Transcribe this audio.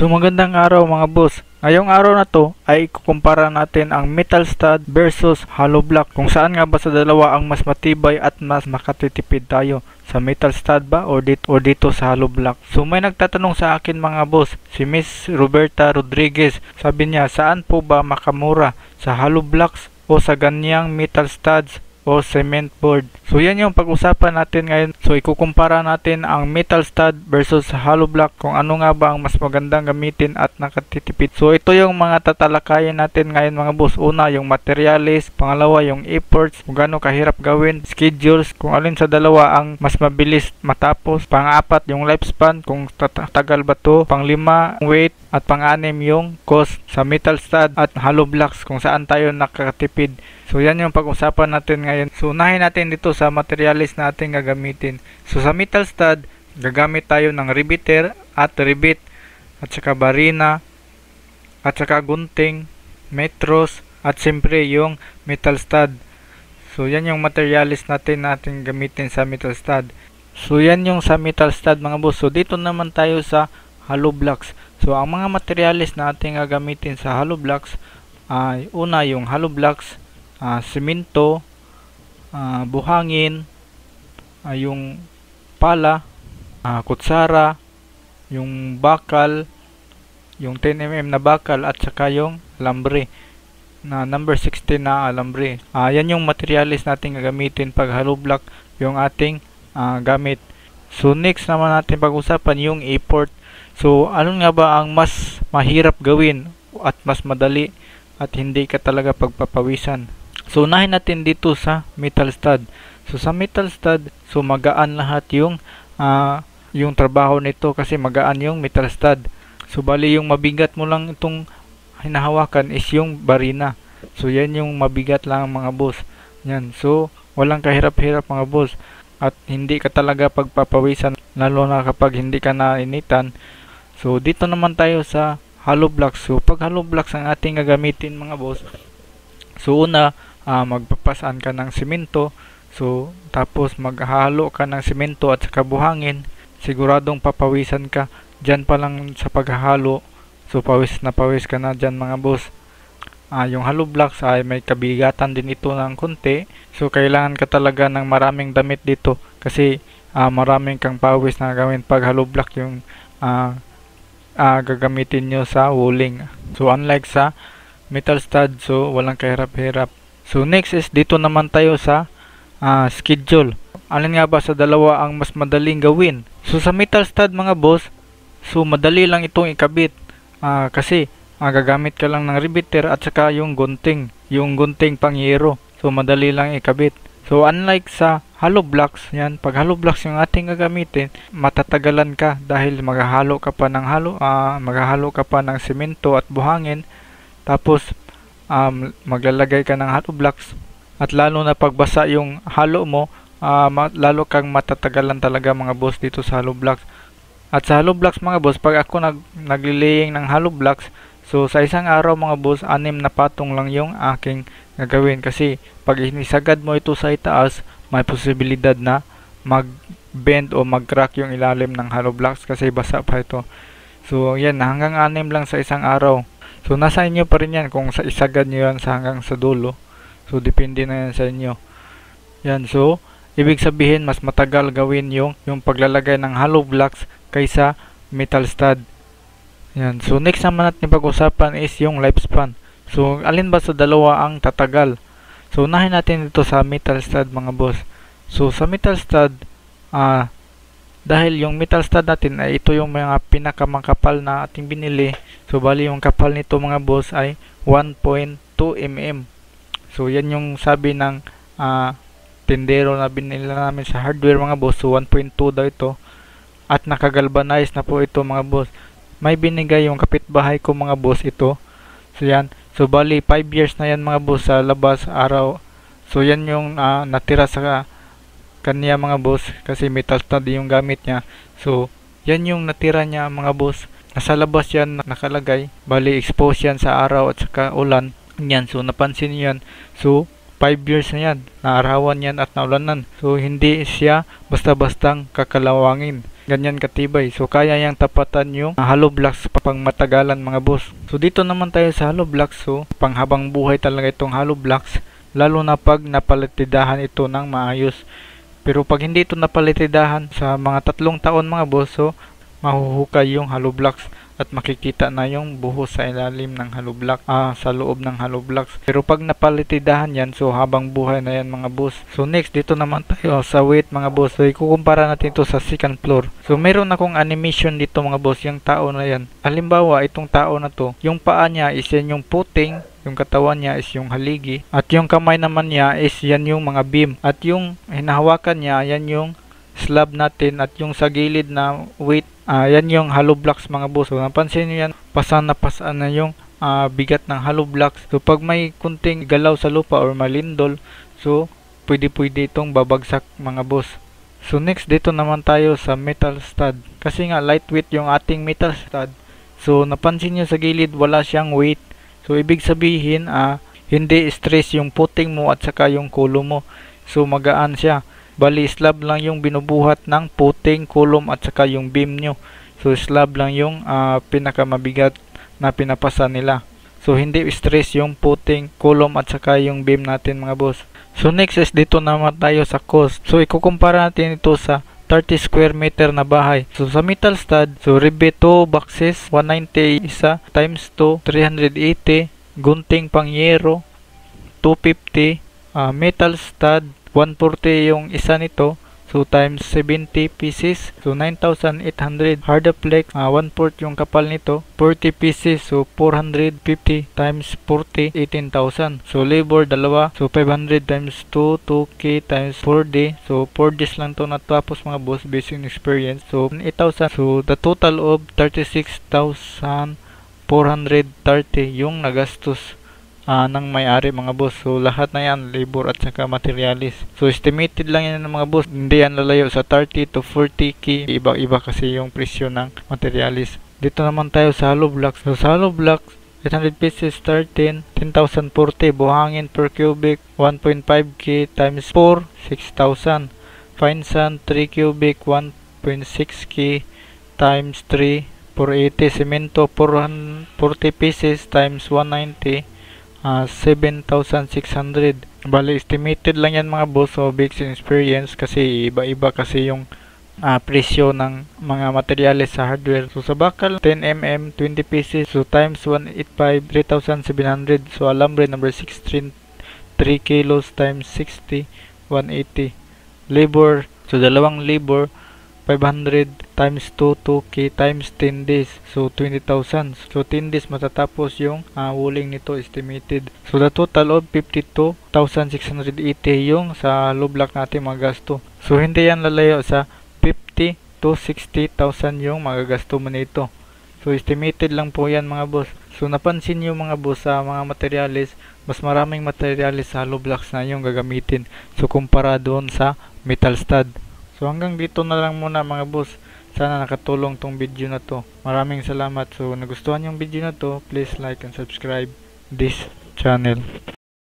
So magandang araw mga boss. Ngayong araw na to ay kukumpara natin ang metal stud versus hollow block kung saan nga ba sa dalawa ang mas matibay at mas makatitipid tayo sa metal stud ba o dito, o dito sa hollow block. So may nagtatanong sa akin mga boss, si Miss Roberta Rodriguez, sabi niya saan po ba makamura sa hollow blocks o sa ganyang metal studs o cement board. So yan yung pag-usapan natin ngayon. So ikukumpara natin ang metal stud versus hollow block kung ano nga ba ang mas magandang gamitin at nakatitipid. So ito yung mga tatalakayin natin ngayon mga boss. Una yung materialis, pangalawa yung efforts, kung gaano kahirap gawin, schedules, kung alin sa dalawa ang mas mabilis matapos, pang-apat yung lifespan, kung tatagal ba to, Panglima, lima weight, at pang-anim yung cost sa metal stud at hollow blocks kung saan tayo nakatipid. So yan yung pag-usapan natin ngayon. So unahin natin dito sa materialis natin gagamitin. So sa metal stud, gagamit tayo ng riveter at rivet at saka barina at saka gunting, metros at siyempre yung metal stud. So yan yung materialis natin natin gamitin sa metal stud. So yan yung sa metal stud mga boss. So dito naman tayo sa hollow blocks. So, ang mga materials na ating gagamitin sa hollow blocks, uh, una yung hollow blocks, uh, simento, uh, buhangin, uh, yung pala, uh, kutsara, yung bakal, yung 10mm na bakal at saka yung lambre na number 16 na alambre. Uh, yan yung materials natin gagamitin pag hollow block yung ating uh, gamit. So next naman natin pag-usapan yung import So, ano nga ba ang mas mahirap gawin at mas madali at hindi ka talaga pagpapawisan? So, unahin natin dito sa metal stud. So, sa metal stud, so magaan lahat yung uh, yung trabaho nito kasi magaan yung metal stud. So, bali yung mabigat mo lang itong hinahawakan is yung barina. So, yan yung mabigat lang mga boss. Yan. So, walang kahirap-hirap mga boss. At hindi ka talaga pagpapawisan lalo na kapag hindi ka nainitan So, dito naman tayo sa hollow blocks. So, pag hollow blocks ang ating gagamitin mga boss, so una, uh, ah, magpapasan ka ng simento. So, tapos maghahalo ka ng simento at saka buhangin. Siguradong papawisan ka dyan pa lang sa paghahalo. So, pawis na pawis ka na dyan mga boss. Uh, yung hollow blocks ay may kabigatan din ito ng konti. So, kailangan ka talaga ng maraming damit dito kasi uh, ah, maraming kang pawis na gawin pag hollow block yung uh, uh, gagamitin nyo sa wooling. So unlike sa metal stud, so walang kahirap-hirap. So next is dito naman tayo sa uh, schedule. Alin nga ba sa dalawa ang mas madaling gawin? So sa metal stud mga boss, so madali lang itong ikabit uh, kasi uh, gagamit ka lang ng riveter at saka yung gunting, yung gunting pang hero. So madali lang ikabit. So unlike sa hollow blocks, yan, pag hollow blocks yung ating gagamitin, matatagalan ka dahil maghahalo ka pa ng halo, uh, maghahalo ka pa ng semento at buhangin, tapos um, maglalagay ka ng hollow blocks, at lalo na pagbasa yung halo mo, uh, lalo kang matatagalan talaga mga boss dito sa hollow blocks. At sa hollow blocks mga boss, pag ako nag nagli ng hollow blocks, So sa isang araw mga boss, anim na patong lang yung aking gagawin kasi pag inisagad mo ito sa itaas, may posibilidad na mag-bend o mag-crack yung ilalim ng hollow blocks kasi basa pa ito. So, yan, hanggang 6 lang sa isang araw. So, nasa inyo pa rin yan kung sa isagad nyo yan sa hanggang sa dulo. So, depende na yan sa inyo. Yan, so, ibig sabihin mas matagal gawin yung, yung paglalagay ng hollow blocks kaysa metal stud. Yan, so next naman natin pag-usapan is yung lifespan. So, alin ba sa dalawa ang tatagal? So, unahin natin ito sa metal stud mga boss. So, sa metal stud, ah, uh, dahil yung metal stud natin ay ito yung mga pinakamakapal na ating binili. So, bali yung kapal nito mga boss ay 1.2 mm. So, yan yung sabi ng uh, tindero na binili namin sa hardware mga boss. So, 1.2 daw ito. At nakagalvanize na po ito mga boss. May binigay yung kapitbahay ko mga boss ito. So, yan. So bali 5 years na yan mga boss sa labas araw. So yan yung uh, natira sa kanya mga boss kasi metal stud yung gamit niya. So yan yung natira niya mga boss. Nasa labas yan nakalagay. Bali exposed yan sa araw at saka ulan. Yan so napansin niyo yan. So 5 years na yan. Naarawan yan at naulanan. So hindi siya basta-bastang kakalawangin ganyan katibay. So kaya yang tapatan yung hollow blocks pang matagalan mga boss. So dito naman tayo sa hollow blocks. So panghabang buhay talaga itong hollow blocks lalo na pag napalitidahan ito ng maayos. Pero pag hindi ito napalitidahan sa mga tatlong taon mga boss, so mahuhukay yung hollow blocks at makikita na yung buhos sa ilalim ng haloblock ah, sa loob ng haloblocks pero pag napalitidahan yan so habang buhay na yan mga boss so next dito naman tayo sa weight mga boss so ikukumpara natin to sa second floor so meron akong animation dito mga boss yung tao na yan halimbawa itong tao na to yung paa niya is yan yung puting yung katawan niya is yung haligi at yung kamay naman niya is yan yung mga beam at yung hinahawakan niya yan yung slab natin at yung sa gilid na weight, uh, yan yung hollow blocks mga boss. So, napansin nyo yan, pasa na pasa na yung uh, bigat ng hollow blocks. So pag may kunting galaw sa lupa or malindol, so pwede pwede itong babagsak mga boss. So next dito naman tayo sa metal stud. Kasi nga lightweight yung ating metal stud. So napansin nyo sa gilid wala siyang weight. So ibig sabihin ah, hindi stress yung puting mo at saka yung kulo mo. So magaan siya. Bali, slab lang yung binubuhat ng puting, kulom at saka yung beam nyo. So, slab lang yung uh, pinakamabigat na pinapasa nila. So, hindi stress yung puting, kulom at saka yung beam natin mga boss. So, next is dito naman tayo sa cost. So, ikukumpara natin ito sa 30 square meter na bahay. So, sa metal stud, so, ribe 2 boxes, 190 isa, times 2, 380, gunting pangyero, 250, uh, ah, metal stud, 140 yung isa nito. So, times 70 pieces. So, 9,800 hard flex. Uh, 1 port yung kapal nito. 40 pieces. So, 450 times 40, 18,000. So, labor, dalawa. So, 500 times 2, 2K times 4D. So, 4 days lang to natapos mga boss based experience. So, 8,000. So, the total of 36,430 yung nagastos uh, ng may-ari mga boss. So lahat na yan, labor at saka materialis. So estimated lang yan ng mga boss. Hindi yan lalayo sa 30 to 40k. Iba-iba kasi yung presyo ng materialis. Dito naman tayo sa hollow blocks. So sa hollow blocks, 800 pieces, 13, 10,040. Buhangin per cubic, 1.5k times 4, 6,000. Fine sand, 3 cubic, 1.6k times 3, 480. Cemento, 440 pieces times 190 uh, ah, 7,600. Bale, estimated lang yan mga boss so big experience kasi iba-iba kasi yung uh, presyo ng mga materyales sa hardware. So sa bakal, 10mm, 20 pieces. So times 185, 3,700. So alambre number 16, 3 kilos times 60, 180. Labor, so dalawang labor, 500 times 2, 2K times 10 days. So, 20,000. So, 10 days matatapos yung uh, ah, walling nito estimated. So, the total of 52,680 yung sa low block natin magasto. So, hindi yan lalayo sa 50 to 60,000 yung magagasto mo nito. So, estimated lang po yan mga boss. So, napansin nyo mga boss sa mga materialis, mas maraming materialis sa hollow blocks na yung gagamitin. So, kumpara doon sa metal stud. So hanggang dito na lang muna mga boss. Sana nakatulong tong video na to. Maraming salamat. So nagustuhan yung video na to, please like and subscribe this channel.